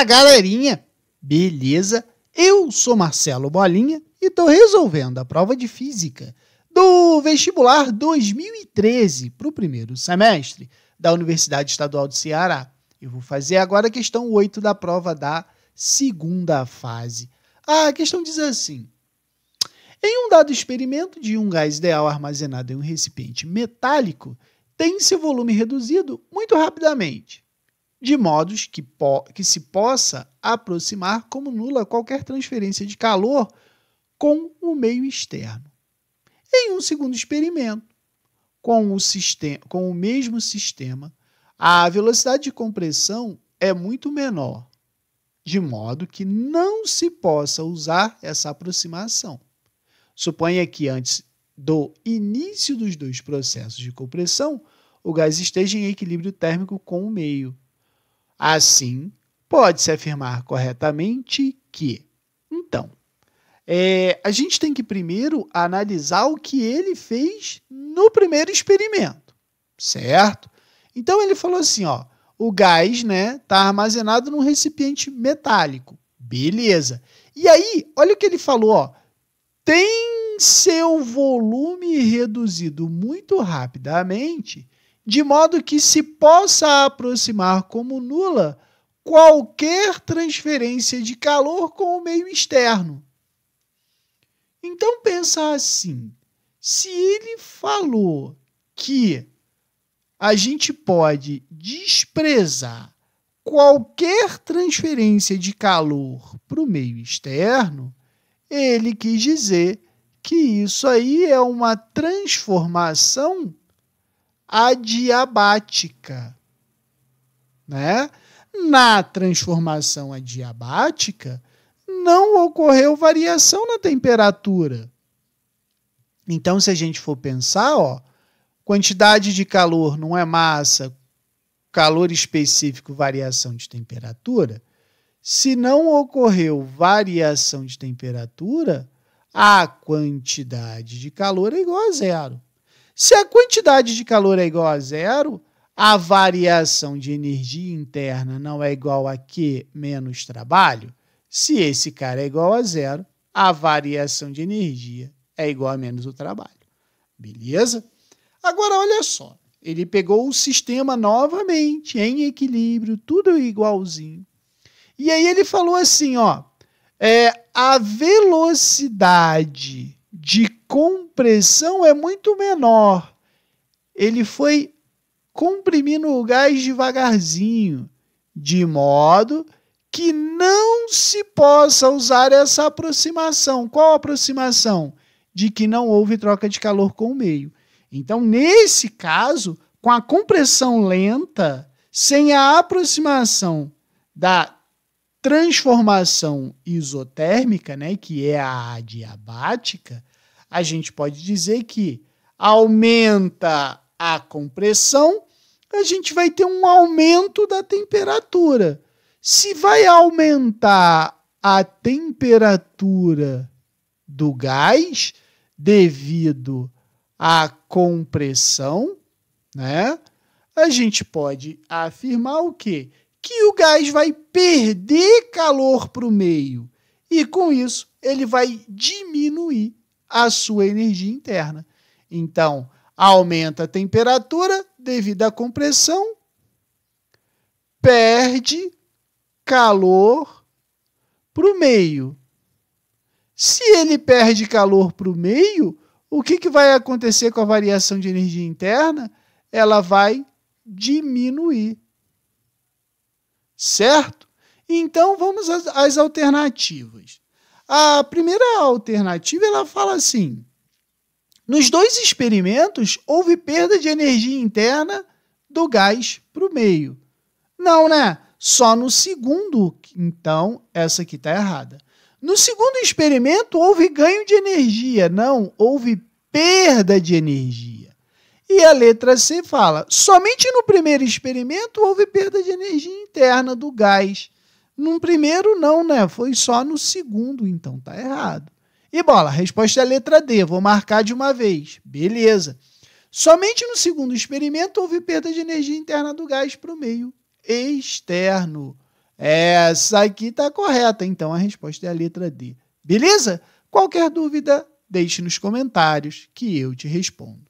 Fala galerinha, beleza? Eu sou Marcelo Bolinha e estou resolvendo a prova de física do vestibular 2013 para o primeiro semestre da Universidade Estadual do Ceará. Eu vou fazer agora a questão 8 da prova da segunda fase. A questão diz assim: Em um dado experimento de um gás ideal armazenado em um recipiente metálico, tem seu volume reduzido muito rapidamente de modos que, que se possa aproximar como nula qualquer transferência de calor com o meio externo. Em um segundo experimento, com o, com o mesmo sistema, a velocidade de compressão é muito menor, de modo que não se possa usar essa aproximação. Suponha que antes do início dos dois processos de compressão, o gás esteja em equilíbrio térmico com o meio Assim, pode-se afirmar corretamente que. Então, é, a gente tem que primeiro analisar o que ele fez no primeiro experimento, certo? Então ele falou assim, ó, o gás, né, tá armazenado num recipiente metálico, beleza? E aí, olha o que ele falou, ó, tem seu volume reduzido muito rapidamente de modo que se possa aproximar como nula qualquer transferência de calor com o meio externo. Então pensa assim: se ele falou que a gente pode desprezar qualquer transferência de calor para o meio externo, ele quis dizer que isso aí é uma transformação adiabática. Né? Na transformação adiabática, não ocorreu variação na temperatura. Então, se a gente for pensar, ó, quantidade de calor não é massa, calor específico, variação de temperatura. Se não ocorreu variação de temperatura, a quantidade de calor é igual a zero. Se a quantidade de calor é igual a zero, a variação de energia interna não é igual a Q menos trabalho. Se esse cara é igual a zero, a variação de energia é igual a menos o trabalho. Beleza? Agora, olha só. Ele pegou o sistema novamente, em equilíbrio, tudo igualzinho. E aí ele falou assim, ó, é, a velocidade de compressão é muito menor. Ele foi comprimindo o gás devagarzinho, de modo que não se possa usar essa aproximação. Qual aproximação? De que não houve troca de calor com o meio. Então, nesse caso, com a compressão lenta, sem a aproximação da transformação isotérmica, né, que é a adiabática, a gente pode dizer que aumenta a compressão, a gente vai ter um aumento da temperatura. Se vai aumentar a temperatura do gás devido à compressão, né? A gente pode afirmar o quê? Que o gás vai perder calor para o meio e com isso ele vai diminuir a sua energia interna. Então, aumenta a temperatura devido à compressão, perde calor para o meio. Se ele perde calor para o meio, o que, que vai acontecer com a variação de energia interna? Ela vai diminuir. Certo? Então vamos às, às alternativas. A primeira alternativa ela fala assim: nos dois experimentos houve perda de energia interna do gás para o meio. Não, né? Só no segundo, então essa aqui está errada. No segundo experimento houve ganho de energia, não houve perda de energia. E a letra C fala: somente no primeiro experimento houve perda de energia interna do gás no primeiro, não, né? Foi só no segundo, então tá errado. E bola, resposta é a letra D, vou marcar de uma vez. Beleza. Somente no segundo experimento houve perda de energia interna do gás para o meio externo. Essa aqui está correta, então a resposta é a letra D. Beleza? Qualquer dúvida, deixe nos comentários que eu te respondo.